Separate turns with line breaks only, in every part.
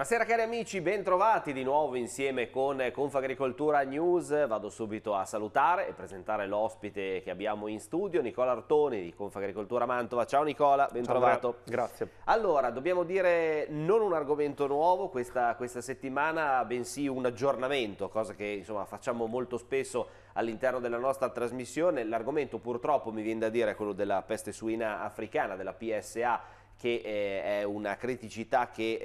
Buonasera cari amici, bentrovati di nuovo insieme con Confagricoltura News. Vado subito a salutare e presentare l'ospite che abbiamo in studio, Nicola Artoni di Confagricoltura Mantova. Ciao Nicola, bentrovato. grazie. Allora, dobbiamo dire non un argomento nuovo questa, questa settimana, bensì un aggiornamento, cosa che insomma, facciamo molto spesso all'interno della nostra trasmissione. L'argomento purtroppo mi viene da dire è quello della peste suina africana, della PSA che eh, è una criticità che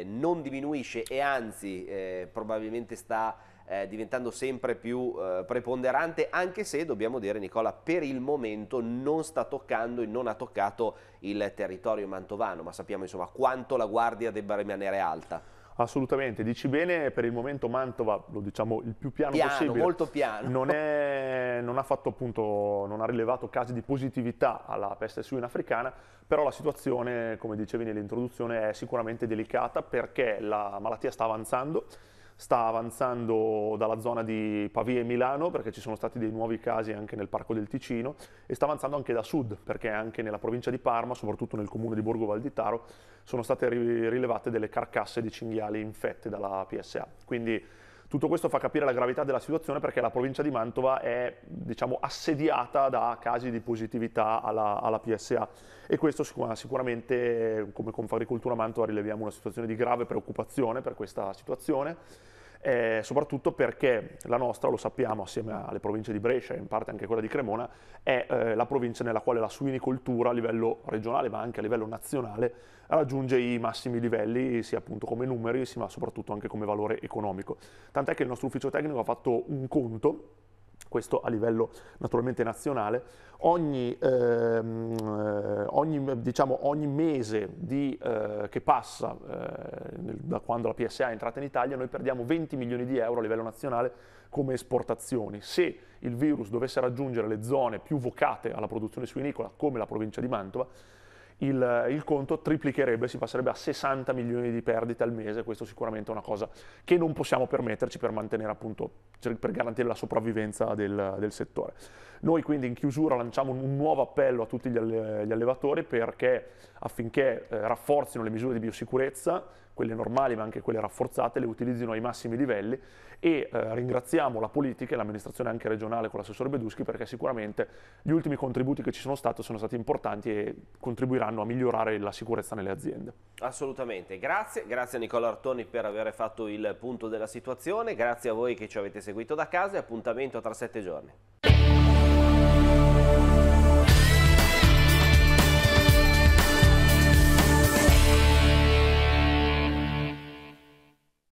eh, non diminuisce e anzi eh, probabilmente sta eh, diventando sempre più eh, preponderante, anche se dobbiamo dire Nicola per il momento non sta toccando e non ha toccato il territorio mantovano, ma sappiamo insomma quanto la guardia debba rimanere alta. Assolutamente, dici bene, per il momento Mantova,
lo diciamo il più piano, piano possibile, molto piano. Non, è, non, ha fatto appunto, non ha rilevato casi di positività alla peste suina africana, però la situazione, come dicevi nell'introduzione, è sicuramente delicata perché la malattia sta avanzando sta avanzando dalla zona di Pavia e Milano perché ci sono stati dei nuovi casi anche nel Parco del Ticino e sta avanzando anche da sud perché anche nella provincia di Parma, soprattutto nel comune di Borgo Valditaro, sono state rilevate delle carcasse di cinghiali infette dalla PSA. Quindi tutto questo fa capire la gravità della situazione perché la provincia di Mantova è diciamo, assediata da casi di positività alla, alla PSA e questo sicuramente come Confagricoltura Mantova rileviamo una situazione di grave preoccupazione per questa situazione eh, soprattutto perché la nostra, lo sappiamo, assieme alle province di Brescia e in parte anche quella di Cremona, è eh, la provincia nella quale la suinicoltura a livello regionale ma anche a livello nazionale raggiunge i massimi livelli sia appunto come numeri ma soprattutto anche come valore economico. Tant'è che il nostro ufficio tecnico ha fatto un conto questo a livello naturalmente nazionale, ogni, ehm, eh, ogni, diciamo, ogni mese di, eh, che passa eh, nel, da quando la PSA è entrata in Italia noi perdiamo 20 milioni di euro a livello nazionale come esportazioni. Se il virus dovesse raggiungere le zone più vocate alla produzione suinicola, come la provincia di Mantova, il, il, conto triplicherebbe, si passerebbe a 60 milioni di perdite al mese, questo sicuramente è una cosa che non possiamo permetterci per mantenere appunto, cioè, per garantire la sopravvivenza del, del settore. Noi quindi in chiusura lanciamo un nuovo appello a tutti gli, alle, gli allevatori perché, affinché eh, rafforzino le misure di biosicurezza, quelle normali ma anche quelle rafforzate, le utilizzino ai massimi livelli e eh, ringraziamo la politica e l'amministrazione anche regionale con l'assessore Beduschi perché sicuramente gli ultimi contributi che ci sono stati sono stati importanti e contribuiranno a migliorare la sicurezza nelle aziende.
Assolutamente, grazie, grazie a Nicola Artoni per aver fatto il punto della situazione, grazie a voi che ci avete seguito da casa e appuntamento tra sette giorni.